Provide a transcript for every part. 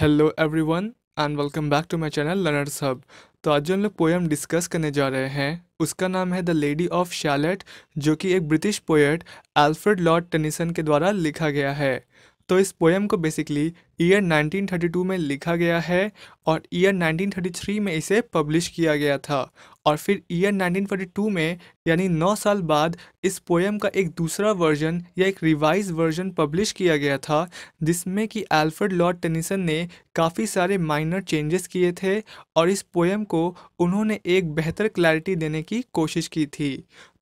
Hello everyone and welcome back to my channel learners hub तो आज जो हम लोग पोएम डिस्कस करने जा रहे हैं उसका नाम है द लेडी ऑफ शैलेट जो कि एक British poet Alfred Lord Tennyson के द्वारा लिखा गया है तो इस पोएम को बेसिकली ईयर 1932 में लिखा गया है और ईयर 1933 में इसे पब्लिश किया गया था और फिर ईयर 1942 में यानी 9 साल बाद इस पोएम का एक दूसरा वर्जन या एक रिवाइज वर्जन पब्लिश किया गया था जिसमें कि एल्फर्ड लॉर्ड टेनिसन ने काफ़ी सारे माइनर चेंजेस किए थे और इस पोएम को उन्होंने एक बेहतर क्लैरिटी देने की कोशिश की थी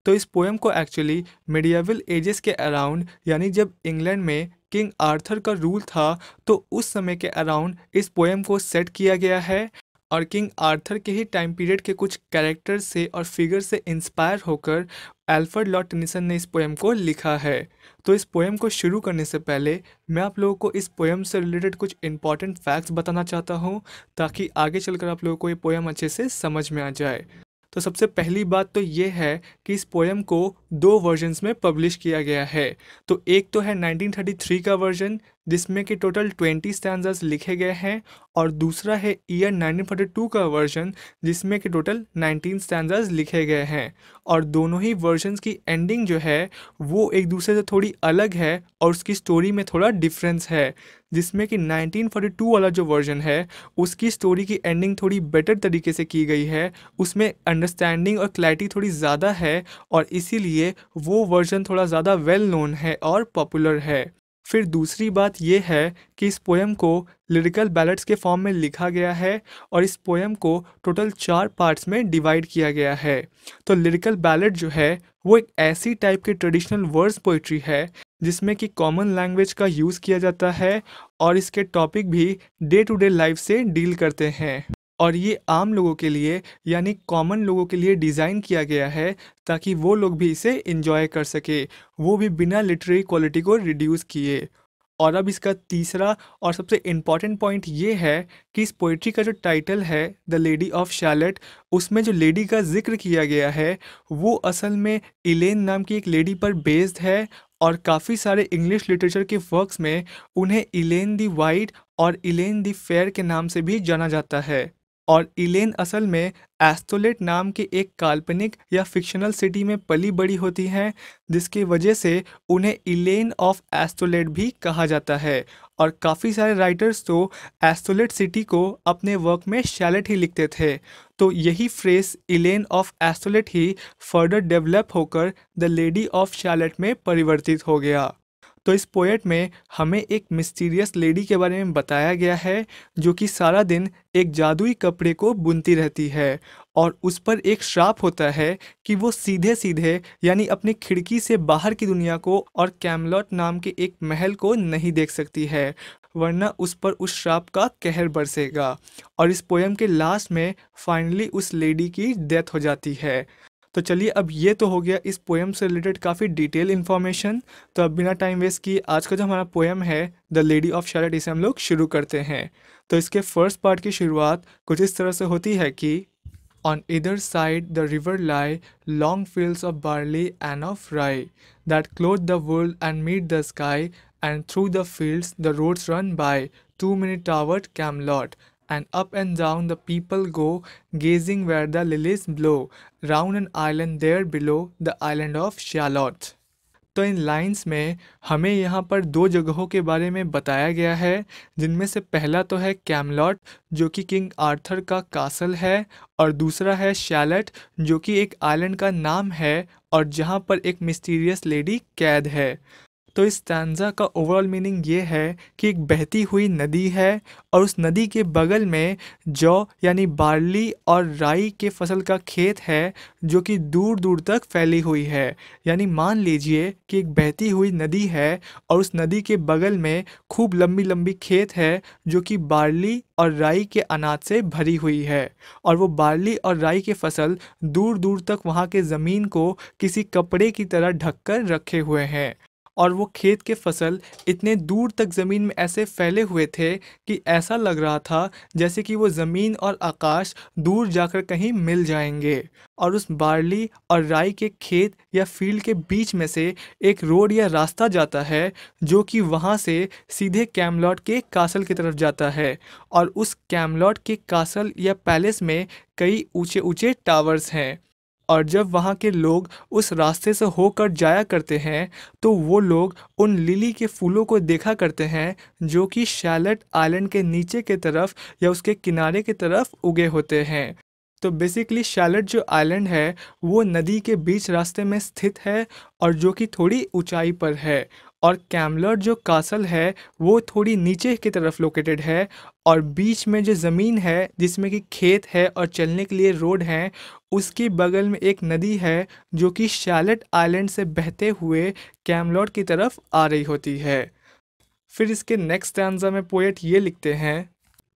तो इस पोएम को एक्चुअली मेडियावल एजेस के अराउंड यानी जब इंग्लैंड में किंग आर्थर का रूल था तो उस समय के अराउंड इस पोएम को सेट किया गया है और किंग आर्थर के ही टाइम पीरियड के कुछ कैरेक्टर से और फिगर से इंस्पायर होकर एल्फर्ड लॉर्ड टेनिसन ने इस पोएम को लिखा है तो इस पोएम को शुरू करने से पहले मैं आप लोगों को इस पोएम से रिलेटेड कुछ इंपॉर्टेंट फैक्ट्स बताना चाहता हूँ ताकि आगे चलकर आप लोगों को ये पोएम अच्छे से समझ में आ जाए तो सबसे पहली बात तो ये है कि इस पोएम को दो वर्जन्स में पब्लिश किया गया है तो एक तो है 1933 का वर्जन जिसमें कि टोटल 20 स्टैंडर्स लिखे गए हैं और दूसरा है ईयर 1942 का वर्जन जिसमें कि टोटल 19 स्टैंडर्स लिखे गए हैं और दोनों ही वर्जन्स की एंडिंग जो है वो एक दूसरे से थोड़ी अलग है और उसकी स्टोरी में थोड़ा डिफरेंस है जिसमें कि 1942 वाला जो वर्जन है उसकी स्टोरी की एंडिंग थोड़ी बेटर तरीके से की गई है उसमें अंडरस्टैंडिंग और क्लैरिटी थोड़ी ज़्यादा है और इसीलिए वो वर्जन थोड़ा ज़्यादा वेल नोन है और पॉपुलर है फिर दूसरी बात यह है कि इस पोएम को लिरिकल बैलेट्स के फॉर्म में लिखा गया है और इस पोएम को टोटल चार पार्ट्स में डिवाइड किया गया है तो लिरिकल बैलेट जो है वो एक ऐसी टाइप की ट्रेडिशनल वर्ड्स पोइट्री है जिसमें कि कॉमन लैंग्वेज का यूज़ किया जाता है और इसके टॉपिक भी डे टू डे लाइफ से डील करते हैं और ये आम लोगों के लिए यानी कॉमन लोगों के लिए डिज़ाइन किया गया है ताकि वो लोग भी इसे इंजॉय कर सके वो भी बिना लिटरेरी क्वालिटी को रिड्यूस किए और अब इसका तीसरा और सबसे इम्पॉर्टेंट पॉइंट ये है कि इस पोइट्री का जो टाइटल है द लेडी ऑफ शैलेट उसमें जो लेडी का जिक्र किया गया है वो असल में इलेन नाम की एक लेडी पर बेस्ड है और काफ़ी सारे इंग्लिश लिटरेचर के वर्क्स में उन्हें इलेन दी वाइट और इलेन दी फेयर के नाम से भी जाना जाता है और इलेन असल में एस्टोलेट नाम के एक काल्पनिक या फिक्शनल सिटी में पली बड़ी होती हैं जिसकी वजह से उन्हें इलेन ऑफ एस्टोलेट भी कहा जाता है और काफ़ी सारे राइटर्स तो एस्टोलेट सिटी को अपने वर्क में शैलेट ही लिखते थे तो यही फ्रेस इलेन ऑफ एस्टोलेट ही फर्दर डेवलप होकर द लेडी ऑफ शैलेट में परिवर्तित हो गया तो इस पोएट में हमें एक मिस्टीरियस लेडी के बारे में बताया गया है जो कि सारा दिन एक जादुई कपड़े को बुनती रहती है और उस पर एक श्राप होता है कि वो सीधे सीधे यानी अपनी खिड़की से बाहर की दुनिया को और कैमलॉट नाम के एक महल को नहीं देख सकती है वरना उस पर उस श्राप का कहर बरसेगा और इस पोएम के लास्ट में फाइनली उस लेडी की डेथ हो जाती है तो चलिए अब ये तो हो गया इस पोएम से रिलेटेड काफ़ी डिटेल इन्फॉर्मेशन तो अब बिना टाइम वेस्ट किए आज का जो हमारा पोएम है द लेडी ऑफ शरट इसे हम लोग शुरू करते हैं तो इसके फर्स्ट पार्ट की शुरुआत कुछ इस तरह से होती है कि on either side the river lie long field of barley and of rye that clothe the world and meet the sky and through the field the roads run by to minute tower Camelot and up and down the people go, gazing where the lilies blow, round an island there below, the island of Shalott. तो इन lines में हमें यहाँ पर दो जगहों के बारे में बताया गया है जिनमें से पहला तो है कैमलॉट जो कि किंग आर्थर का कासल है और दूसरा है शैलेट जो कि एक आइलैंड का नाम है और जहाँ पर एक मिस्टीरियस लेडी कैद है तो इस तानजा का ओवरऑल मीनिंग ये है कि एक बहती हुई नदी है और उस नदी के बगल में जौ यानी बार्ली और राई के फसल का खेत है जो कि दूर दूर तक फैली हुई है यानी मान लीजिए कि एक बहती हुई नदी है और उस नदी के बगल में खूब लंबी लंबी खेत है जो कि बार्ली और राई के अनाज से भरी हुई है और वो बार्ली और राई के फसल दूर दूर तक वहाँ के ज़मीन को किसी कपड़े की तरह ढककर रखे हुए हैं और वो खेत के फसल इतने दूर तक ज़मीन में ऐसे फैले हुए थे कि ऐसा लग रहा था जैसे कि वो ज़मीन और आकाश दूर जाकर कहीं मिल जाएंगे और उस बार्ली और राई के खेत या फील्ड के बीच में से एक रोड या रास्ता जाता है जो कि वहाँ से सीधे कैमलॉट के कासल की तरफ जाता है और उस कैमलॉट के कासल या पैलेस में कई ऊंचे ऊंचे टावर्स हैं और जब वहाँ के लोग उस रास्ते से होकर जाया करते हैं तो वो लोग उन लिली के फूलों को देखा करते हैं जो कि शैलट आइलैंड के नीचे के तरफ या उसके किनारे की तरफ उगे होते हैं तो बेसिकली शैलट जो आइलैंड है वो नदी के बीच रास्ते में स्थित है और जो कि थोड़ी ऊंचाई पर है और कैमलर जो कासल है वो थोड़ी नीचे की तरफ लोकेटेड है और बीच में जो ज़मीन है जिसमें कि खेत है और चलने के लिए रोड हैं उसके बगल में एक नदी है जो कि शैलेट आइलैंड से बहते हुए कैमलॉट की तरफ आ रही होती है फिर इसके नेक्स्ट टैंजा में पोएट ये लिखते हैं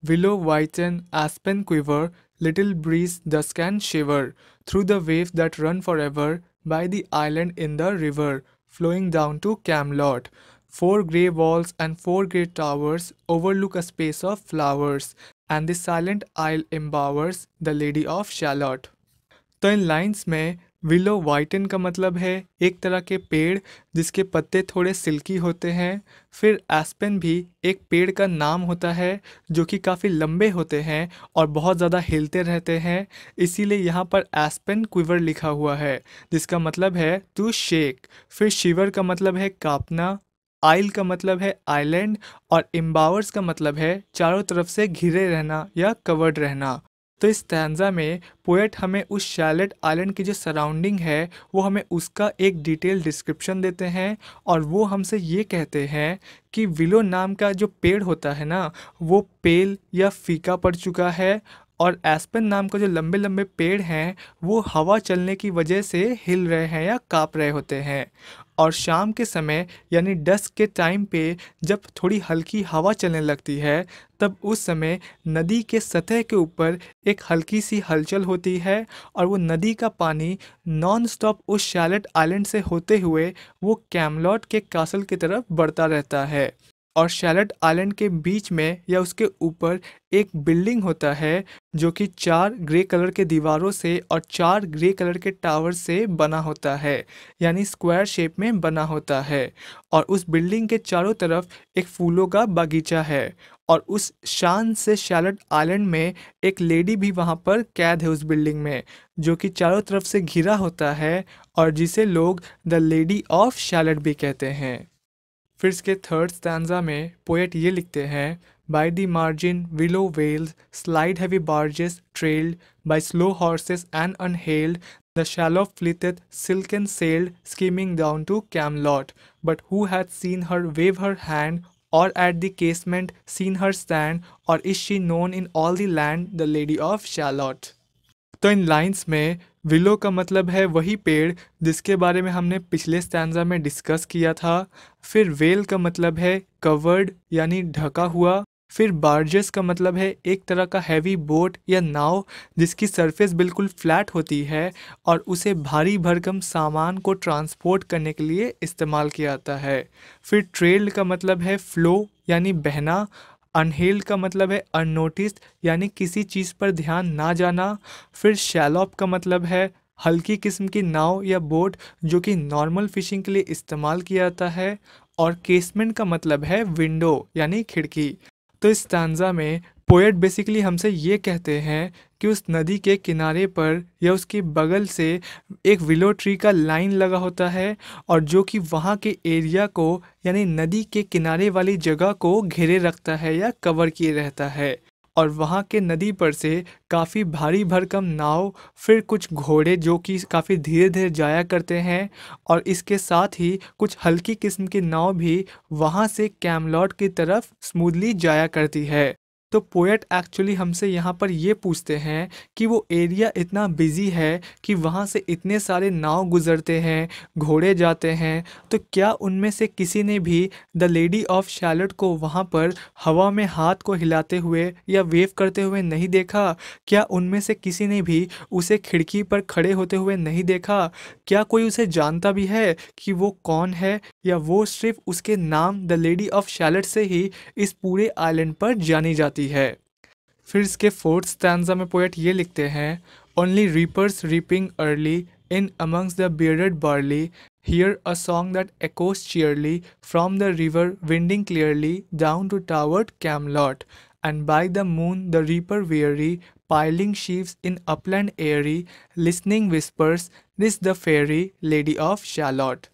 willow whiten aspen quiver little breeze the scan shiver through the wave that run for ever by the island in the river flowing down to Camelot. Four grey walls and four grey towers overlook a space of flowers, and the silent isle embowers the Lady of Shalott. तो इन lines में willow वाइटन का मतलब है एक तरह के पेड़ जिसके पत्ते थोड़े सिल्की होते हैं फिर एस्पेन भी एक पेड़ का नाम होता है जो कि काफ़ी लंबे होते हैं और बहुत ज़्यादा हिलते रहते हैं इसीलिए यहाँ पर एस्पेन क्विवर लिखा हुआ है जिसका मतलब है टू शेक फिर शिवर का मतलब है कापना आइल का मतलब है आइलैंड और एम्बावर्स का मतलब है चारों तरफ से घिरे रहना या कवर्ड रहना तो इस तैंजा में पोएट हमें उस शैलेट आइलैंड की जो सराउंडिंग है वो हमें उसका एक डिटेल डिस्क्रिप्शन देते हैं और वो हमसे ये कहते हैं कि विलो नाम का जो पेड़ होता है ना वो पेल या फीका पड़ चुका है और एस्पन नाम का जो लंबे लंबे पेड़ हैं वो हवा चलने की वजह से हिल रहे हैं या काँप रहे होते हैं और शाम के समय यानी डस्क के टाइम पे जब थोड़ी हल्की हवा चलने लगती है तब उस समय नदी के सतह के ऊपर एक हल्की सी हलचल होती है और वो नदी का पानी नॉन स्टॉप उस शैलेट आइलैंड से होते हुए वो कैमलॉट के कासल की तरफ बढ़ता रहता है और शैलेट आइलैंड के बीच में या उसके ऊपर एक बिल्डिंग होता है जो कि चार ग्रे कलर के दीवारों से और चार ग्रे कलर के टावर से बना होता है यानी स्क्वायर शेप में बना होता है और उस बिल्डिंग के चारों तरफ एक फूलों का बगीचा है और उस शान से शैलट आइलैंड में एक लेडी भी वहाँ पर कैद है उस बिल्डिंग में जो कि चारों तरफ से घिरा होता है और जिसे लोग द लेडी ऑफ शैलट भी कहते हैं फिर इसके थर्ड स्टैंडा में पोएट ये लिखते हैं By the margin, willow vales, slide-heavy barges trailed by slow horses and unhailed, the shallow fleeteth silken sailed, skimming down to Camelot. But who hath seen her wave her hand, or at the casement seen her stand, or is she known in all the land, the Lady of Shallot? तो इन lines में willow का मतलब है वही पेड़ जिसके बारे में हमने पिछले स्टैंडा में डिस्कस किया था फिर वेल का मतलब है कवर्ड यानी ढका हुआ फिर बार्जेस का मतलब है एक तरह का हैवी बोट या नाव जिसकी सरफेस बिल्कुल फ्लैट होती है और उसे भारी भरकम सामान को ट्रांसपोर्ट करने के लिए इस्तेमाल किया जाता है फिर ट्रेल का मतलब है फ्लो यानी बहना अनहेल्ड का मतलब है अननोटिस्ड यानी किसी चीज़ पर ध्यान ना जाना फिर शैलॉप का मतलब है हल्की किस्म की नाव या बोट जो कि नॉर्मल फिशिंग के लिए इस्तेमाल किया जाता है और केसमेंट का मतलब है विंडो यानी खिड़की तो इस स्टांजा में पोएट बेसिकली हमसे ये कहते हैं कि उस नदी के किनारे पर या उसके बगल से एक विलो ट्री का लाइन लगा होता है और जो कि वहाँ के एरिया को यानी नदी के किनारे वाली जगह को घेरे रखता है या कवर किए रहता है और वहाँ के नदी पर से काफ़ी भारी भरकम नाव फिर कुछ घोड़े जो कि काफ़ी धीरे धीरे जाया करते हैं और इसके साथ ही कुछ हल्की किस्म की नाव भी वहाँ से कैमलॉट की तरफ स्मूदली जाया करती है तो पोएट एक्चुअली हमसे यहाँ पर ये पूछते हैं कि वो एरिया इतना बिजी है कि वहाँ से इतने सारे नाव गुजरते हैं घोड़े जाते हैं तो क्या उनमें से किसी ने भी द लेडी ऑफ शैलट को वहाँ पर हवा में हाथ को हिलाते हुए या वेव करते हुए नहीं देखा क्या उनमें से किसी ने भी उसे खिड़की पर खड़े होते हुए नहीं देखा क्या कोई उसे जानता भी है कि वो कौन है या वो सिर्फ उसके नाम द लेडी ऑफ शैलेट से ही इस पूरे आइलैंड पर जानी जाती है फिर इसके फोर्थ स्टैंडा में पोएट ये लिखते हैं only reapers reaping early in amongst the bearded barley hear a song that echoes cheerly from the river winding clearly down to tower Camelot and by the moon the reaper weary piling sheaves in upland airy listening whispers this the fairy lady of Shalott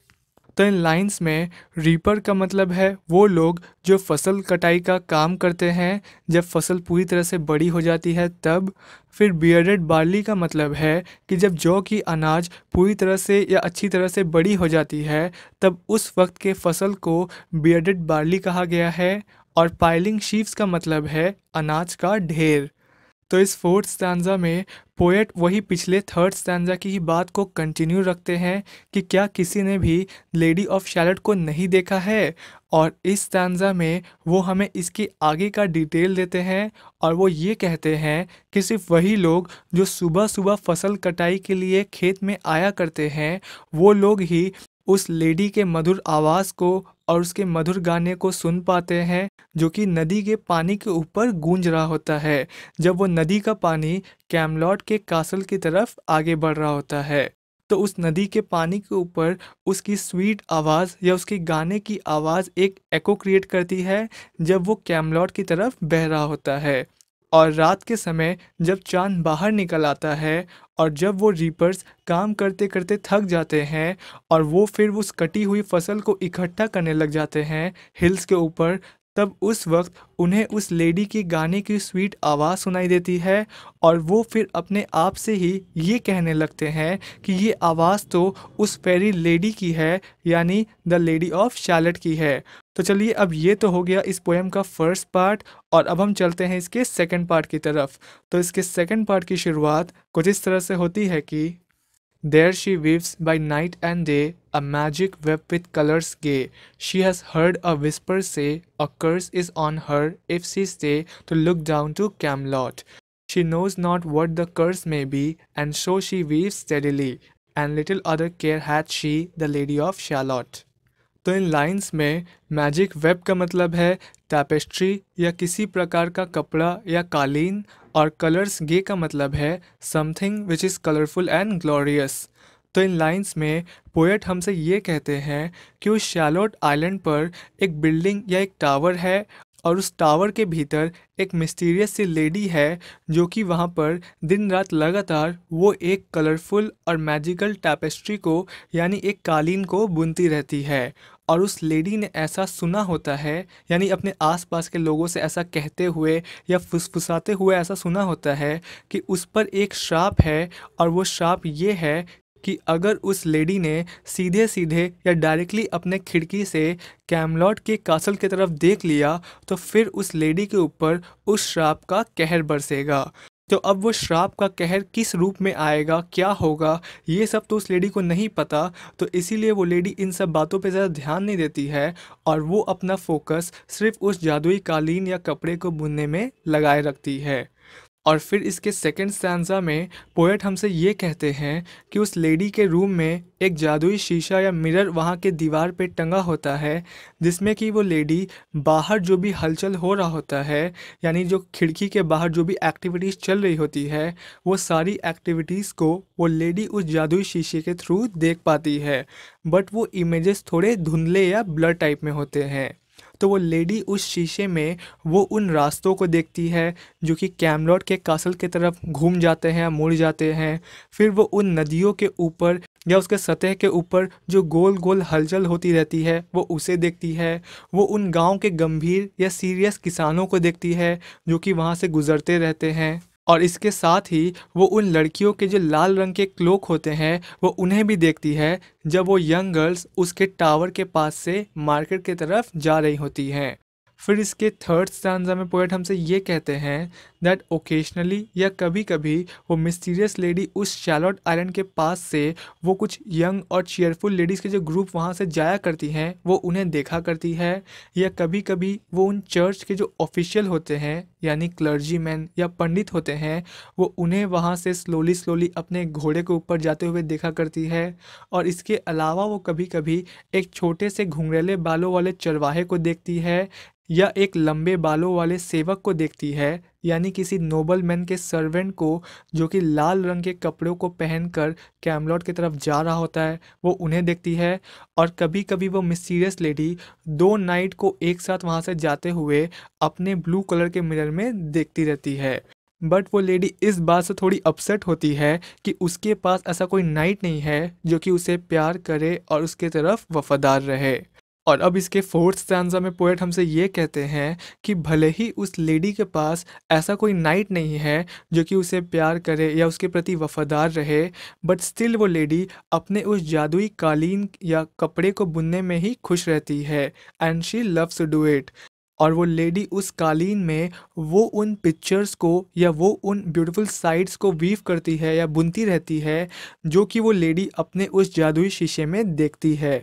तो इन lines में reaper का मतलब है वो लोग जो फसल कटाई का काम करते हैं जब फसल पूरी तरह से बड़ी हो जाती है तब फिर बियर्डेड बार्ली का मतलब है कि जब जौ की अनाज पूरी तरह से या अच्छी तरह से बड़ी हो जाती है तब उस वक्त के फसल को बियर्डेड बार्ली कहा गया है और पाइलिंग शीव्स का मतलब है अनाज का ढेर तो इस फोर्थ स्टैंजा में पोएट वही पिछले थर्ड स्टैंजा की ही बात को कंटिन्यू रखते हैं कि क्या किसी ने भी लेडी ऑफ शैलट को नहीं देखा है और इस स्टैंजा में वो हमें इसके आगे का डिटेल देते हैं और वो ये कहते हैं कि सिर्फ वही लोग जो सुबह सुबह फसल कटाई के लिए खेत में आया करते हैं वो लोग ही उस लेडी के मधुर आवाज़ को और उसके मधुर गाने को सुन पाते हैं जो कि नदी के पानी के ऊपर गूंज रहा होता है जब वो नदी का पानी कैमलॉट के कासल की तरफ आगे बढ़ रहा होता है तो उस नदी के पानी के ऊपर उसकी स्वीट आवाज़ या उसके गाने की आवाज़ एक एको क्रिएट करती है जब वो कैमलॉट की तरफ बह रहा होता है और रात के समय जब चांद बाहर निकल आता है और जब वो रीपर्स काम करते करते थक जाते हैं और वो फिर उस कटी हुई फसल को इकट्ठा करने लग जाते हैं हिल्स के ऊपर तब उस वक्त उन्हें उस लेडी के गाने की स्वीट आवाज़ सुनाई देती है और वो फिर अपने आप से ही ये कहने लगते हैं कि ये आवाज़ तो उस फेरी लेडी की है यानी द लेडी ऑफ शैलेट की है तो चलिए अब ये तो हो गया इस पोएम का फर्स्ट पार्ट और अब हम चलते हैं इसके सेकंड पार्ट की तरफ तो इसके सेकंड पार्ट की शुरुआत कुछ इस तरह से होती है कि There she weaves by night and day a magic web with colors gay. She has heard a whisper say a curse is on her if she stay to look down to Camelot. She knows not what the curse may be, and so she weaves steadily, and little other care hath she, the Lady of Shalott. तो इन lines में magic web का मतलब है tapestry या किसी प्रकार का कपड़ा या कालीन और कलर्स गे का मतलब है something which is colourful and glorious तो इन लाइंस में पोएट हमसे ये कहते हैं कि उस शैलोट आइलैंड पर एक बिल्डिंग या एक टावर है और उस टावर के भीतर एक मिस्टीरियस सी लेडी है जो कि वहाँ पर दिन रात लगातार वो एक कलरफुल और मैजिकल टैपेस्ट्री को यानी एक कालीन को बुनती रहती है और उस लेडी ने ऐसा सुना होता है यानी अपने आसपास के लोगों से ऐसा कहते हुए या फुसफुसाते हुए ऐसा सुना होता है कि उस पर एक श्राप है और वो श्राप ये है कि अगर उस लेडी ने सीधे सीधे या डायरेक्टली अपने खिड़की से कैमलॉट के कासल की तरफ देख लिया तो फिर उस लेडी के ऊपर उस श्राप का कहर बरसेगा तो अब वो श्राप का कहर किस रूप में आएगा क्या होगा ये सब तो उस लेडी को नहीं पता तो इसीलिए वो लेडी इन सब बातों पे ज़्यादा ध्यान नहीं देती है और वो अपना फोकस सिर्फ उस जादुई कालीन या कपड़े को बुनने में लगाए रखती है और फिर इसके सेकंड स्टैंडा में पोएट हमसे ये कहते हैं कि उस लेडी के रूम में एक जादुई शीशा या मिरर वहाँ के दीवार पे टंगा होता है जिसमें कि वो लेडी बाहर जो भी हलचल हो रहा होता है यानी जो खिड़की के बाहर जो भी एक्टिविटीज़ चल रही होती है वो सारी एक्टिविटीज़ को वो लेडी उस जादुई शीशे के थ्रू देख पाती है बट वो इमेजेस थोड़े धुंधले या ब्लर टाइप में होते हैं तो वो लेडी उस शीशे में वो उन रास्तों को देखती है जो कि कैमलॉट के कासल की तरफ घूम जाते हैं मुड़ जाते हैं फिर वो उन नदियों के ऊपर या उसके सतह के ऊपर जो गोल गोल हलचल होती रहती है वो उसे देखती है वो उन गांव के गंभीर या सीरियस किसानों को देखती है जो कि वहाँ से गुजरते रहते हैं और इसके साथ ही वो उन लड़कियों के जो लाल रंग के क्लोक होते हैं वो उन्हें भी देखती है जब वो यंग गर्ल्स उसके टावर के पास से मार्केट की तरफ जा रही होती हैं फिर इसके थर्ड स्टांजा में पोएट हमसे ये कहते हैं दैट ओकेशनली या कभी कभी वो मिस्टीरियस लेडी उस शैलॉट आइलैंड के पास से वो कुछ यंग और चेयरफुल लेडीज़ के जो ग्रुप वहाँ से जाया करती हैं वो उन्हें देखा करती है या कभी कभी वो उन चर्च के जो ऑफिशियल होते हैं यानी क्लर्जी मैन या पंडित होते हैं वो उन्हें वहाँ से स्लोली स्लोली अपने घोड़े के ऊपर जाते हुए देखा करती है और इसके अलावा वो कभी कभी एक छोटे से घुंघरेले बालों वाले चरवाहे को देखती है या एक लंबे बालों वाले सेवक को देखती है यानी किसी नोबल मैन के सर्वेंट को जो कि लाल रंग के कपड़ों को पहनकर कैमलॉट की तरफ जा रहा होता है वो उन्हें देखती है और कभी कभी वो मिस्टीरियस लेडी दो नाइट को एक साथ वहाँ से जाते हुए अपने ब्लू कलर के मिरर में देखती रहती है बट वो लेडी इस बात से थोड़ी अपसेट होती है कि उसके पास ऐसा कोई नाइट नहीं है जो कि उसे प्यार करे और उसके तरफ वफादार रहे और अब इसके फोर्थ स्टैंडा में पोएट हमसे ये कहते हैं कि भले ही उस लेडी के पास ऐसा कोई नाइट नहीं है जो कि उसे प्यार करे या उसके प्रति वफादार रहे बट स्टिल वो लेडी अपने उस जादुई कालीन या कपड़े को बुनने में ही खुश रहती है and she loves to do it और वो लेडी उस कालीन में वो उन पिक्चर्स को या वो उन ब्यूटीफुल साइड्स को वीव करती है या बुनती रहती है जो कि वो लेडी अपने उस जादुई शीशे में देखती है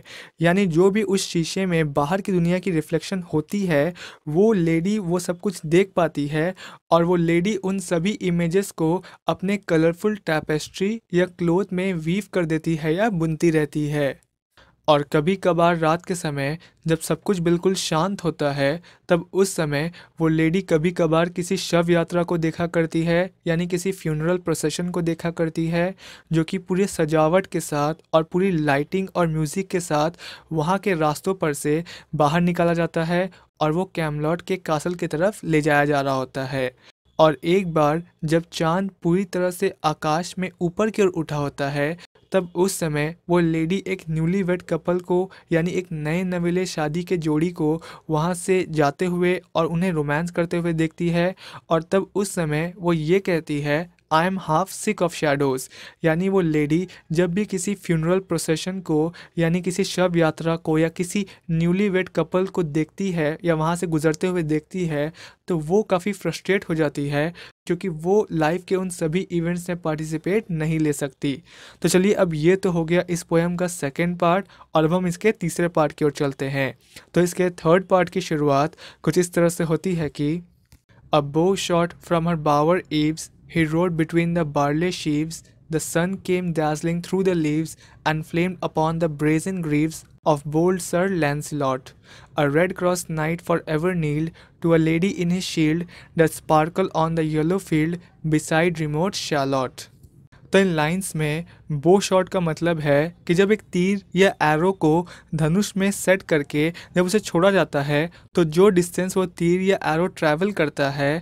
यानी जो भी उस शीशे में बाहर की दुनिया की रिफ्लेक्शन होती है वो लेडी वो सब कुछ देख पाती है और वो लेडी उन सभी इमेजेस को अपने कलरफुल टैपेस्ट्री या क्लोथ में वीव कर देती है या बुनती रहती है और कभी कभार रात के समय जब सब कुछ बिल्कुल शांत होता है तब उस समय वो लेडी कभी कभार किसी शव यात्रा को देखा करती है यानी किसी फ्यूनरल प्रोसेशन को देखा करती है जो कि पूरी सजावट के साथ और पूरी लाइटिंग और म्यूज़िक के साथ वहाँ के रास्तों पर से बाहर निकाला जाता है और वो कैमलॉट के कासल की तरफ ले जाया जा रहा होता है और एक बार जब चांद पूरी तरह से आकाश में ऊपर की ओर उठा होता है तब उस समय वो लेडी एक न्यूली वेड कपल को यानी एक नए नवेले शादी के जोड़ी को वहाँ से जाते हुए और उन्हें रोमांस करते हुए देखती है और तब उस समय वो ये कहती है I am half sick of shadows यानी वो लेडी जब भी किसी फ्यूनरल प्रोसेशन को यानी किसी शव यात्रा को या किसी न्यूली वेड कपल को देखती है या वहाँ से गुजरते हुए देखती है तो वो काफ़ी फ्रस्ट्रेट हो जाती है क्योंकि वो लाइफ के उन सभी इवेंट्स में पार्टिसिपेट नहीं ले सकती तो चलिए अब ये तो हो गया इस पोएम का सेकेंड पार्ट और अब हम इसके तीसरे पार्ट की ओर चलते हैं तो इसके थर्ड पार्ट की शुरुआत कुछ इस तरह से होती है कि a bow shot from her bower eaves He rode between the barley sheaves, the sun came dazzling through the leaves and flamed upon the brazen greaves of bold Sir Lancelot. A red cross knight forever kneeled to a lady in his shield that sparkled on the yellow field beside remote Charlotte. तो इन lines में बो shot का मतलब है कि जब एक तीर या एरो को धनुष में सेट करके जब उसे छोड़ा जाता है तो जो डिस्टेंस वो तीर या एरो ट्रैवल करता है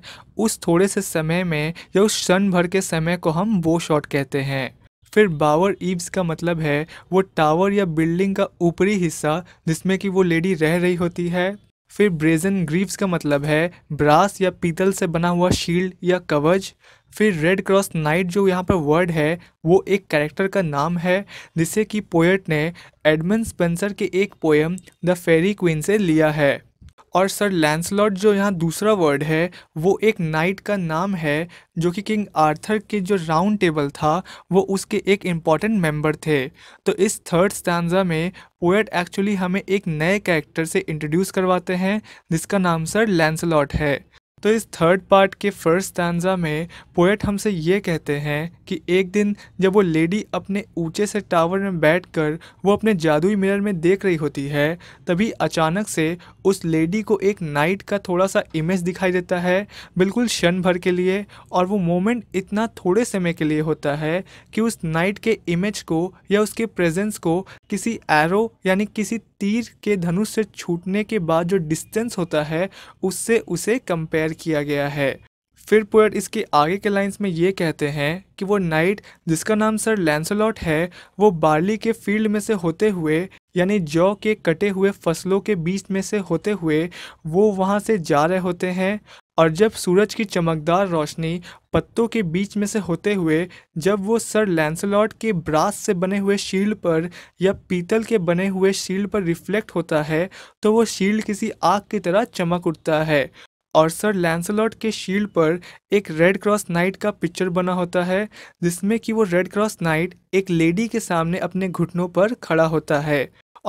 उस थोड़े से समय में या उस क्षण भर के समय को हम बो शॉट कहते हैं फिर बावर ईव्स का मतलब है वो टावर या बिल्डिंग का ऊपरी हिस्सा जिसमें कि वो लेडी रह रही होती है फिर ब्रेजन ग्रीव्स का मतलब है ब्रास या पीतल से बना हुआ शील्ड या कवच फिर रेड क्रॉस नाइट जो यहाँ पर वर्ड है वो एक कैरेक्टर का नाम है जिसे कि पोएट ने एडमंड स्पेंसर के एक पोएम द फेरी क्वीन से लिया है और सर लैंसलॉट जो यहाँ दूसरा वर्ड है वो एक नाइट का नाम है जो कि किंग आर्थर के जो राउंड टेबल था वो उसके एक इम्पॉर्टेंट मेंबर थे तो इस थर्ड स्टैंडा में पोएट एक्चुअली हमें एक नए कैरेक्टर से इंट्रोड्यूस करवाते हैं जिसका नाम सर लैंसलॉट है तो इस थर्ड पार्ट के फर्स्ट तानज़ा में पोएट हमसे ये कहते हैं कि एक दिन जब वो लेडी अपने ऊंचे से टावर में बैठकर वो अपने जादुई मिरर में देख रही होती है तभी अचानक से उस लेडी को एक नाइट का थोड़ा सा इमेज दिखाई देता है बिल्कुल क्षण भर के लिए और वो मोमेंट इतना थोड़े समय के लिए होता है कि उस नाइट के इमेज को या उसके प्रेजेंस को किसी एरो यानी किसी तीर के धनुष से छूटने के बाद जो डिस्टेंस होता है उससे उसे कंपेयर किया गया है फिर पोएट इसके आगे के लाइंस में ये कहते हैं कि वो नाइट जिसका नाम सर लैंसलॉट है वो बार्ली के फील्ड में से होते हुए यानी जौ के कटे हुए फसलों के बीच में से होते हुए वो वहाँ से जा रहे होते हैं और जब सूरज की चमकदार रोशनी पत्तों के बीच में से होते हुए जब वो सर लैंसलॉट के ब्रास से बने हुए शील्ड पर या पीतल के बने हुए शील्ड पर रिफ्लेक्ट होता है तो वो शील्ड किसी आग की तरह चमक उठता है और सर लैंसलॉट के शील्ड पर एक रेड क्रॉस नाइट का पिक्चर बना होता है जिसमें कि वो रेड क्रॉस नाइट एक लेडी के सामने अपने घुटनों पर खड़ा होता है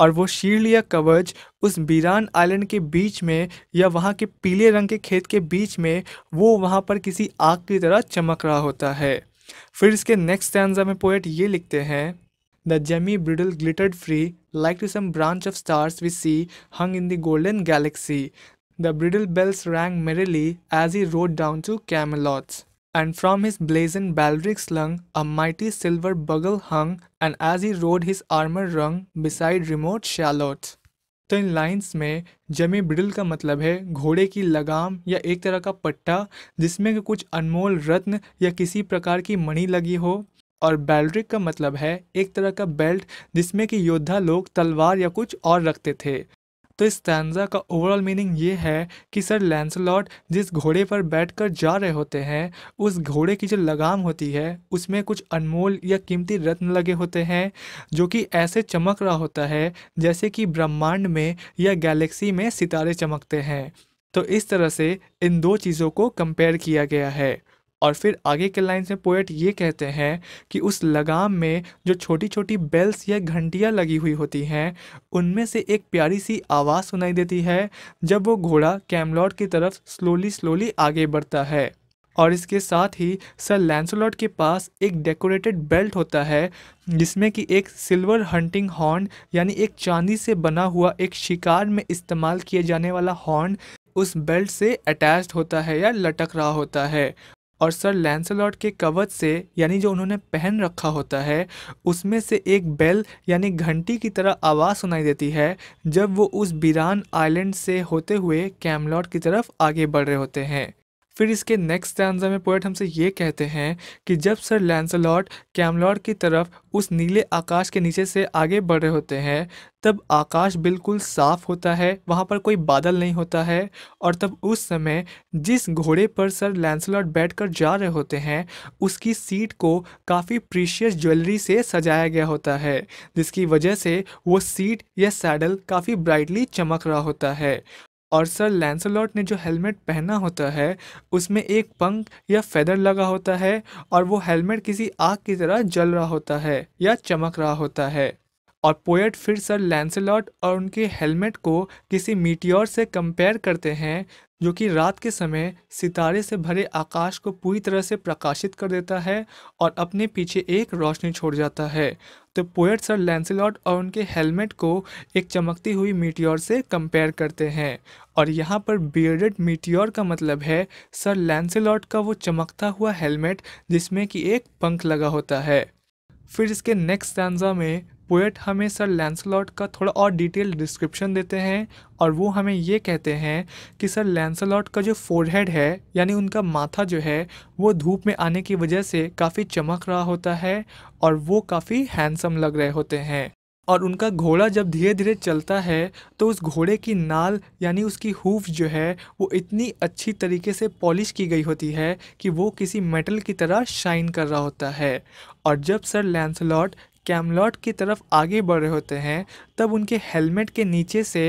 और वो शील्ड या कवच उस बीरान आइलैंड के बीच में या वहाँ के पीले रंग के खेत के बीच में वो वहाँ पर किसी आग की तरह चमक रहा होता है फिर इसके नेक्स्ट स्टैंडा में पोएट ये लिखते हैं the gemmy bridle glittered free like to some branch of stars we see hung in the golden galaxy The bridle bells rang merrily as he rode down to Camelot. And from his blazoned baldric slung, a mighty silver bugle hung, and as he rode his armor rung beside remote shallots. तो इन lines में जमी bridle का मतलब है घोड़े की लगाम या एक तरह का पट्टा जिसमें कुछ अनमोल रत्न या किसी प्रकार की मणि लगी हो और बैल्ड्रिक का मतलब है एक तरह का बेल्ट जिसमें कि योद्धा लोग तलवार या कुछ और रखते थे तो इस तैनजा का ओवरऑल मीनिंग ये है कि सर लैंसलॉट जिस घोड़े पर बैठकर जा रहे होते हैं उस घोड़े की जो लगाम होती है उसमें कुछ अनमोल या कीमती रत्न लगे होते हैं जो कि ऐसे चमक रहा होता है जैसे कि ब्रह्मांड में या गैलेक्सी में सितारे चमकते हैं तो इस तरह से इन दो चीज़ों को कंपेयर किया गया है और फिर आगे के लाइन से पोएट ये कहते हैं कि उस लगाम में जो छोटी छोटी बेल्स या घंटियाँ लगी हुई होती हैं उनमें से एक प्यारी सी आवाज़ सुनाई देती है जब वो घोड़ा कैमलॉट की तरफ स्लोली स्लोली आगे बढ़ता है और इसके साथ ही सर लैंसोलॉट के पास एक डेकोरेटेड बेल्ट होता है जिसमें कि एक सिल्वर हंटिंग हॉर्न यानी एक चांदी से बना हुआ एक शिकार में इस्तेमाल किए जाने वाला हॉर्न उस बेल्ट से अटैच होता है या लटक रहा होता है और सर लैंसलॉट के कवच से यानी जो उन्होंने पहन रखा होता है उसमें से एक बेल यानी घंटी की तरह आवाज़ सुनाई देती है जब वो उस बीरान आइलैंड से होते हुए कैमलॉट की तरफ आगे बढ़ रहे होते हैं फिर इसके नेक्स्ट स्टैंजा में पोएट हमसे ये कहते हैं कि जब सर लैंसलॉट कैमलॉट की तरफ उस नीले आकाश के नीचे से आगे बढ़ रहे होते हैं तब आकाश बिल्कुल साफ होता है वहाँ पर कोई बादल नहीं होता है और तब उस समय जिस घोड़े पर सर लैंसलॉट बैठकर जा रहे होते हैं उसकी सीट को काफ़ी प्रीशियस ज्वेलरी से सजाया गया होता है जिसकी वजह से वो सीट या सैडल काफ़ी ब्राइटली चमक रहा होता है और सर लैंसलॉट ने जो हेलमेट पहना होता है उसमें एक पंख या फेदर लगा होता है और वो हेलमेट किसी आग की तरह जल रहा होता है या चमक रहा होता है और पोएट फिर सर लैंसलॉट और उनके हेलमेट को किसी मीटियोर से कंपेयर करते हैं जो कि रात के समय सितारे से भरे आकाश को पूरी तरह से प्रकाशित कर देता है और अपने पीछे एक रोशनी छोड़ जाता है तो पोएट सर लैंसलॉट और उनके हेलमेट को एक चमकती हुई मीटियोर से कंपेयर करते हैं और यहाँ पर बियर्डेड मीटियोर का मतलब है सर लैंसलॉट का वो चमकता हुआ हेलमेट जिसमें कि एक पंख लगा होता है फिर इसके नेक्स्ट स्टैंजा में पोएट हमें सर लैंसलॉट का थोड़ा और डिटेल डिस्क्रिप्शन देते हैं और वो हमें ये कहते हैं कि सर लैंसलॉट का जो फोरहेड है यानी उनका माथा जो है वो धूप में आने की वजह से काफ़ी चमक रहा होता है और वो काफ़ी हैंडसम लग रहे होते हैं और उनका घोड़ा जब धीरे धीरे चलता है तो उस घोड़े की नाल यानी उसकी हूफ जो है वो इतनी अच्छी तरीके से पॉलिश की गई होती है कि वो किसी मेटल की तरह शाइन कर रहा होता है और जब सर लैंसलॉट कैमलॉट की तरफ आगे बढ़ रहे होते हैं तब उनके हेलमेट के नीचे से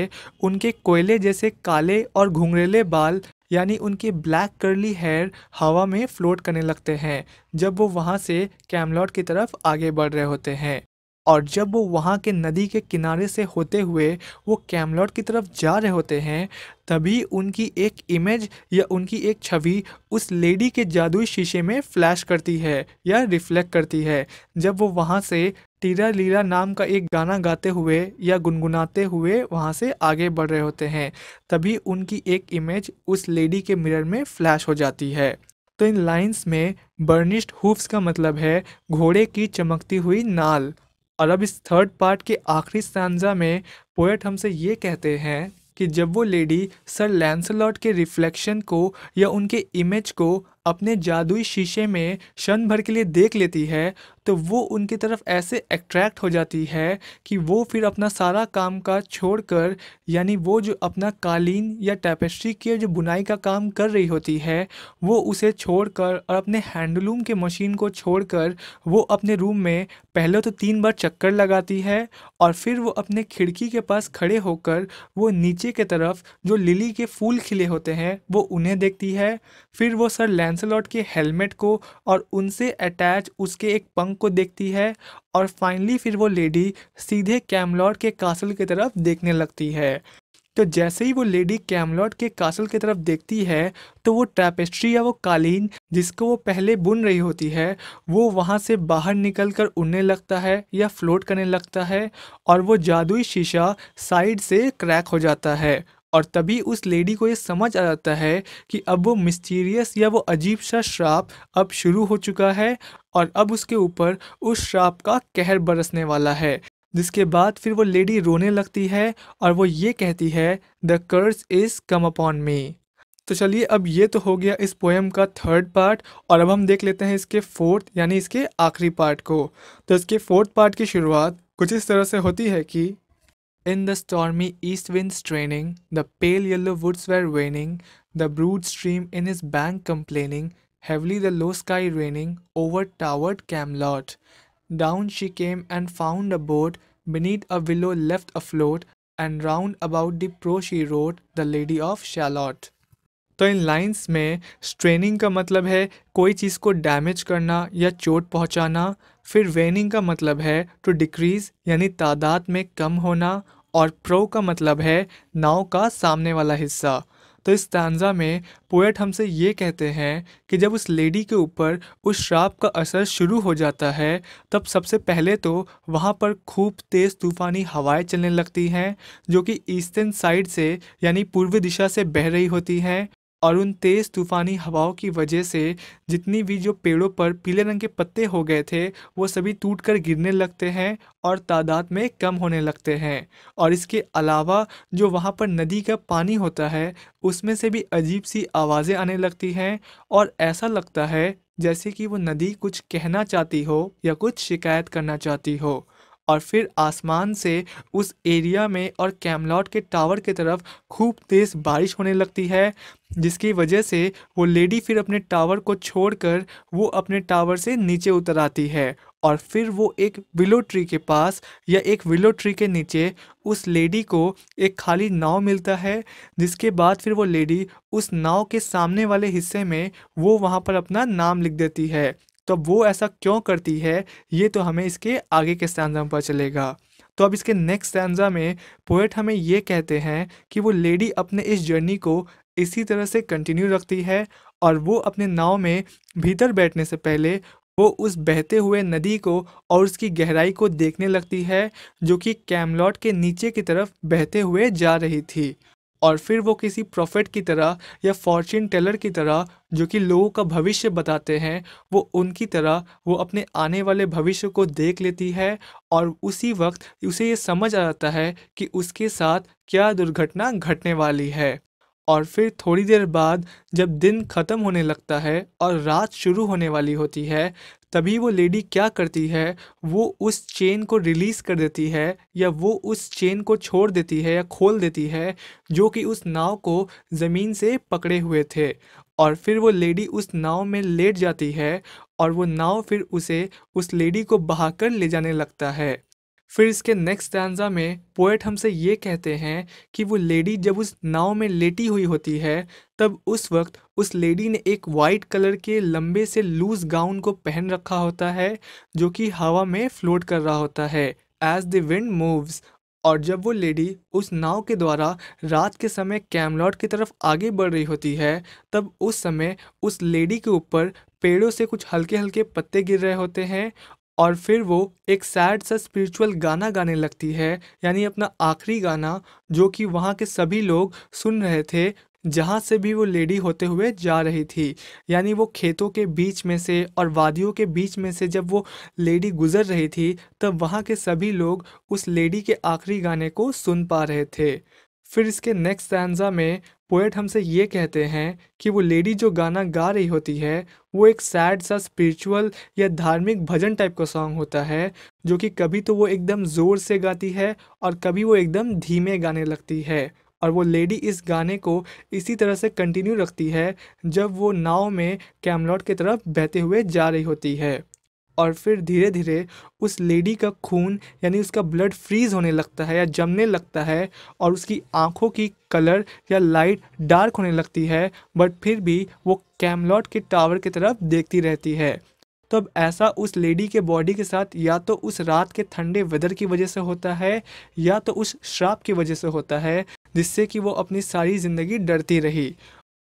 उनके कोयले जैसे काले और घुंघरेले बाल यानी उनके ब्लैक कर्ली हेयर हवा में फ्लोट करने लगते हैं जब वो वहाँ से कैमलॉट की तरफ आगे बढ़ रहे होते हैं और जब वो वहाँ के नदी के किनारे से होते हुए वो कैमलॉट की तरफ जा रहे होते हैं तभी उनकी एक इमेज या उनकी एक छवि उस लेडी के जादुई शीशे में फ्लैश करती है या रिफ्लेक्ट करती है जब वो वहाँ से टीरा लीला नाम का एक गाना गाते हुए या गुनगुनाते हुए वहाँ से आगे बढ़ रहे होते हैं तभी उनकी एक इमेज उस लेडी के मिरर में फ्लैश हो जाती है तो इन लाइंस में बर्निश्ड हूफ्स का मतलब है घोड़े की चमकती हुई नाल और अब इस थर्ड पार्ट के आखिरी सांझा में पोएट हमसे ये कहते हैं कि जब वो लेडी सर लैंसलॉट के रिफ्लेक्शन को या उनके इमेज को अपने जादुई शीशे में क्षण भर के लिए देख लेती है तो वो उनकी तरफ ऐसे अट्रैक्ट हो जाती है कि वो फिर अपना सारा काम का छोड़कर यानी वो जो अपना कालीन या टैपेस्ट्री के जो बुनाई का काम कर रही होती है वो उसे छोड़कर और अपने हैंडलूम के मशीन को छोड़कर वो अपने रूम में पहले तो तीन बार चक्कर लगाती है और फिर वो अपने खिड़की के पास खड़े होकर वो नीचे के तरफ जो लिली के फूल खिले होते हैं वो उन्हें देखती है फिर वो सर लैंस लैंसलॉट के हेलमेट को और उनसे अटैच उसके एक पंख को देखती है और फाइनली फिर वो लेडी सीधे कैमलॉट के कासल की तरफ देखने लगती है तो जैसे ही वो लेडी कैमलॉट के कासल की तरफ देखती है तो वो ट्रैपेस्ट्री या वो कालीन जिसको वो पहले बुन रही होती है वो वहाँ से बाहर निकल कर उड़ने लगता है या फ्लोट करने लगता है और वो जादुई शीशा साइड से क्रैक हो जाता है और तभी उस लेडी को ये समझ आ जाता है कि अब वो मिस्टीरियस या वो अजीब सा श्राप अब शुरू हो चुका है और अब उसके ऊपर उस श्राप का कहर बरसने वाला है जिसके बाद फिर वो लेडी रोने लगती है और वो ये कहती है the curse is come upon me तो चलिए अब ये तो हो गया इस पोएम का थर्ड पार्ट और अब हम देख लेते हैं इसके फोर्थ यानी इसके आखिरी पार्ट को तो इसके फोर्थ पार्ट की शुरुआत कुछ इस तरह से होती है कि In the stormy east wind straining, the pale yellow woods were waning, the brood stream in his bank complaining, heavily the low sky raining, over towered Camelot. Down she came and found a boat, beneath a willow left afloat, and round about the pro she rode, the lady of Shalott. तो इन lines में straining का मतलब है कोई चीज़ को damage करना या चोट पहुंचाना फिर वेनिंग का मतलब है टू डिक्रीज़ यानी तादाद में कम होना और प्रो का मतलब है नाव का सामने वाला हिस्सा तो इस तानजा में पोएट हमसे ये कहते हैं कि जब उस लेडी के ऊपर उस श्राप का असर शुरू हो जाता है तब सबसे पहले तो वहाँ पर खूब तेज़ तूफ़ानी हवाएं चलने लगती हैं जो कि ईस्टर्न साइड से यानी पूर्वी दिशा से बह रही होती हैं और उन तेज़ तूफ़ानी हवाओं की वजह से जितनी भी जो पेड़ों पर पीले रंग के पत्ते हो गए थे वो सभी टूट कर गिरने लगते हैं और तादाद में कम होने लगते हैं और इसके अलावा जो वहाँ पर नदी का पानी होता है उसमें से भी अजीब सी आवाज़ें आने लगती हैं और ऐसा लगता है जैसे कि वो नदी कुछ कहना चाहती हो या कुछ शिकायत करना चाहती हो और फिर आसमान से उस एरिया में और कैमलॉट के टावर की तरफ खूब तेज़ बारिश होने लगती है जिसकी वजह से वो लेडी फिर अपने टावर को छोड़कर वो अपने टावर से नीचे उतर आती है और फिर वो एक विलो ट्री के पास या एक विलो ट्री के नीचे उस लेडी को एक खाली नाव मिलता है जिसके बाद फिर वो लेडी उस नाव के सामने वाले हिस्से में वो वहाँ पर अपना नाम लिख देती है तो अब वो ऐसा क्यों करती है ये तो हमें इसके आगे के स्टैंडा पर चलेगा तो अब इसके नेक्स्ट स्टैंडा में पोएट हमें ये कहते हैं कि वो लेडी अपने इस जर्नी को इसी तरह से कंटिन्यू रखती है और वो अपने नाव में भीतर बैठने से पहले वो उस बहते हुए नदी को और उसकी गहराई को देखने लगती है जो कि कैमलॉट के नीचे की तरफ बहते हुए जा रही थी और फिर वो किसी प्रॉफिट की तरह या फॉर्चून टेलर की तरह जो कि लोगों का भविष्य बताते हैं वो उनकी तरह वो अपने आने वाले भविष्य को देख लेती है और उसी वक्त उसे ये समझ आ जाता है कि उसके साथ क्या दुर्घटना घटने वाली है और फिर थोड़ी देर बाद जब दिन ख़त्म होने लगता है और रात शुरू होने वाली होती है तभी वो लेडी क्या करती है वो उस चेन को रिलीज़ कर देती है या वो उस चेन को छोड़ देती है या खोल देती है जो कि उस नाव को ज़मीन से पकड़े हुए थे और फिर वो लेडी उस नाव में लेट जाती है और वो नाव फिर उसे उस लेडी को बहाकर ले जाने लगता है फिर इसके नेक्स्ट डांजा में पोएट हमसे ये कहते हैं कि वो लेडी जब उस नाव में लेटी हुई होती है तब उस वक्त उस लेडी ने एक वाइट कलर के लंबे से लूज गाउन को पहन रखा होता है जो कि हवा में फ्लोट कर रहा होता है एज द विंड मूव्स और जब वो लेडी उस नाव के द्वारा रात के समय कैमलॉट की तरफ आगे बढ़ रही होती है तब उस समय उस लेडी के ऊपर पेड़ों से कुछ हल्के हल्के पत्ते गिर रहे होते हैं और फिर वो एक सैड सा स्पिरिचुअल गाना गाने लगती है यानी अपना आखिरी गाना जो कि वहाँ के सभी लोग सुन रहे थे जहाँ से भी वो लेडी होते हुए जा रही थी यानी वो खेतों के बीच में से और वादियों के बीच में से जब वो लेडी गुजर रही थी तब वहाँ के सभी लोग उस लेडी के आखिरी गाने को सुन पा रहे थे फिर इसके नेक्स्ट सैंजा में पोएट हमसे ये कहते हैं कि वो लेडी जो गाना गा रही होती है वो एक सैड सा स्पिरिचुअल या धार्मिक भजन टाइप का सॉन्ग होता है जो कि कभी तो वो एकदम ज़ोर से गाती है और कभी वो एकदम धीमे गाने लगती है और वो लेडी इस गाने को इसी तरह से कंटिन्यू रखती है जब वो नाव में कैमलॉट की तरफ बहते हुए जा रही होती है और फिर धीरे धीरे उस लेडी का खून यानी उसका ब्लड फ्रीज होने लगता है या जमने लगता है और उसकी आंखों की कलर या लाइट डार्क होने लगती है बट फिर भी वो कैमलॉट के टावर की तरफ देखती रहती है तो अब ऐसा उस लेडी के बॉडी के साथ या तो उस रात के ठंडे वेदर की वजह से होता है या तो उस श्राप की वजह से होता है जिससे कि वो अपनी सारी ज़िंदगी डरती रही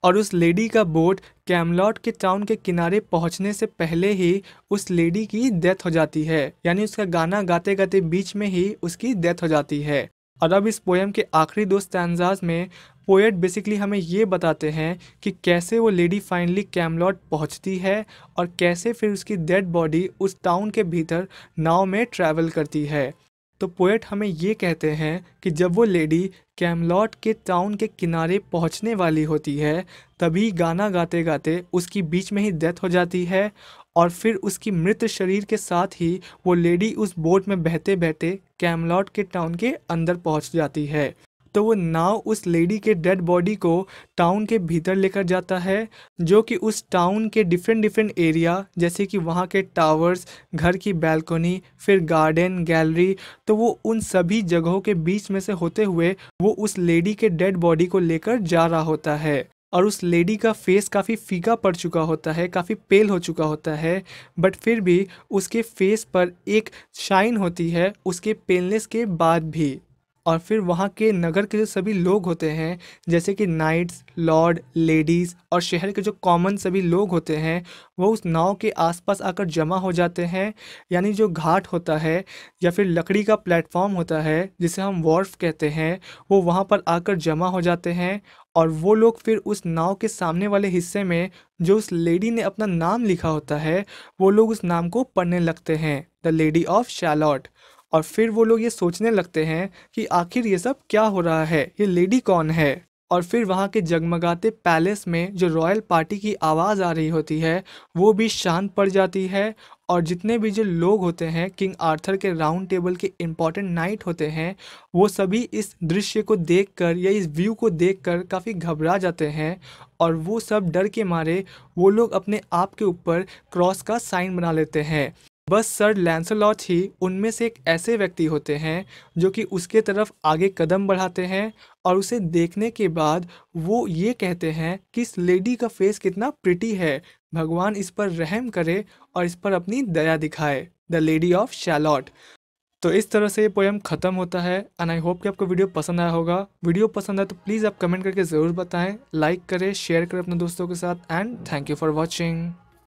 और उस लेडी का बोट कैमलॉट के टाउन के किनारे पहुंचने से पहले ही उस लेडी की डेथ हो जाती है यानी उसका गाना गाते गाते बीच में ही उसकी डेथ हो जाती है और अब इस पोएम के आखिरी दो स्टैंडाज में पोएट बेसिकली हमें ये बताते हैं कि कैसे वो लेडी फाइनली कैमलॉट पहुंचती है और कैसे फिर उसकी डेड बॉडी उस टाउन के भीतर नाव में ट्रैवल करती है तो पोएट हमें ये कहते हैं कि जब वो लेडी कैमलॉट के टाउन के किनारे पहुंचने वाली होती है तभी गाना गाते गाते उसकी बीच में ही डेथ हो जाती है और फिर उसकी मृत शरीर के साथ ही वो लेडी उस बोट में बहते बहते कैमलॉट के टाउन के अंदर पहुंच जाती है तो वो नाव उस लेडी के डेड बॉडी को टाउन के भीतर लेकर जाता है जो कि उस टाउन के डिफरेंट डिफरेंट एरिया जैसे कि वहाँ के टावर्स घर की बैल्कोनी फिर गार्डन गैलरी तो वो उन सभी जगहों के बीच में से होते हुए वो उस लेडी के डेड बॉडी को लेकर जा रहा होता है और उस लेडी का फेस काफ़ी फीका पड़ चुका होता है काफ़ी पेल हो चुका होता है बट फिर भी उसके फेस पर एक शाइन होती है उसके पेलनेस के बाद भी और फिर वहाँ के नगर के जो सभी लोग होते हैं जैसे कि नाइट्स लॉर्ड लेडीज़ और शहर के जो कॉमन सभी लोग होते हैं वो उस नाव के आसपास आकर जमा हो जाते हैं यानी जो घाट होता है या फिर लकड़ी का प्लेटफॉर्म होता है जिसे हम वॉर्फ कहते हैं वो वहाँ पर आकर जमा हो जाते हैं और वो लोग फिर उस नाव के सामने वाले हिस्से में जो उस लेडी ने अपना नाम लिखा होता है वो लोग उस नाम को पढ़ने लगते हैं द लेडी ऑफ शैलॉट और फिर वो लोग ये सोचने लगते हैं कि आखिर ये सब क्या हो रहा है ये लेडी कौन है और फिर वहाँ के जगमगाते पैलेस में जो रॉयल पार्टी की आवाज़ आ रही होती है वो भी शांत पड़ जाती है और जितने भी जो लोग होते हैं किंग आर्थर के राउंड टेबल के इम्पॉर्टेंट नाइट होते हैं वो सभी इस दृश्य को देखकर या इस व्यू को देखकर काफ़ी घबरा जाते हैं और वो सब डर के मारे वो लोग अपने आप के ऊपर क्रॉस का साइन बना लेते हैं बस सर लैंसलॉट ही उनमें से एक ऐसे व्यक्ति होते हैं जो कि उसके तरफ आगे कदम बढ़ाते हैं और उसे देखने के बाद वो ये कहते हैं कि इस लेडी का फेस कितना प्रिटी है भगवान इस पर रहम करे और इस पर अपनी दया दिखाए द लेडी ऑफ शैलॉट तो इस तरह से ये पोएम ख़त्म होता है एंड आई होप कि आपको वीडियो पसंद आया होगा वीडियो पसंद आए तो प्लीज़ आप कमेंट करके ज़रूर बताएं लाइक करें शेयर करें अपने दोस्तों के साथ and thank you for watching